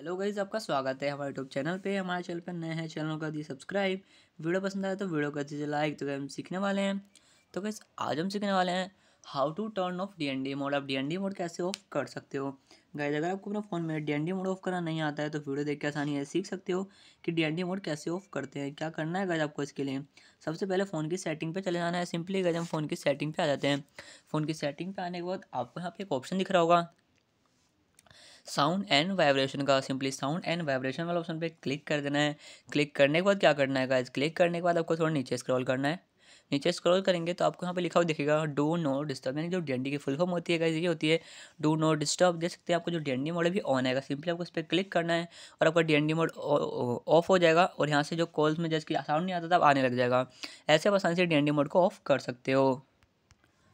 hello guys आपका स्वागत है हमारे यूट्यूब चैनल पे हमारे चैनल पर नए हैं चैनल का दिए सब्सक्राइब वीडियो पसंद आए तो वीडियो कर दीजिए लाइक तो हम सीखने वाले हैं तो गैस आज हम सीखने वाले हैं how to turn off D mode आप डी मोड कैसे ऑफ कर सकते हो गाइज अगर आपको अपने फ़ोन में डी मोड ऑफ करना नहीं आता है तो वीडियो देख के आसानी है सीख सकते हो कि डी मोड कैसे ऑफ करते हैं क्या करना है गाइज आपको इसके लिए सबसे पहले फ़ोन की सेटिंग पर चले जाना है सिंपली गाइज हम फ़ोन की सेटिंग पर आ जाते हैं फ़ोन की सेटिंग पे आने के बाद आपको यहाँ पे एक ऑप्शन दिख रहा होगा साउंड एंड वाइब्रेशन का सिंपली साउंड एंड वाइब्रेशन वाला ऑप्शन पे क्लिक कर देना है क्लिक करने के बाद क्या करना है गाइज क्लिक करने के बाद आपको थोड़ा नीचे स्क्रॉल करना है नीचे स्क्रॉल करेंगे तो आपको यहाँ पे लिखा हुआ दिखेगा डो नो डिस्टर्ब यानी जो डेंडी की फुल फॉर्म होती है गाइज ये होती है डो नो डिस्टर्ब देख सकते हैं आपको जो डेंडी मोड भी ऑन आएगा सिंपली आपको इस पर क्लिक करना है और आपका डेंडी मोड ऑफ हो जाएगा और यहाँ से जो कॉल्स में जैसे साउंड नहीं आता था आने लग जाएगा ऐसे आप आसानी से डेंडी मोड को ऑफ कर सकते हो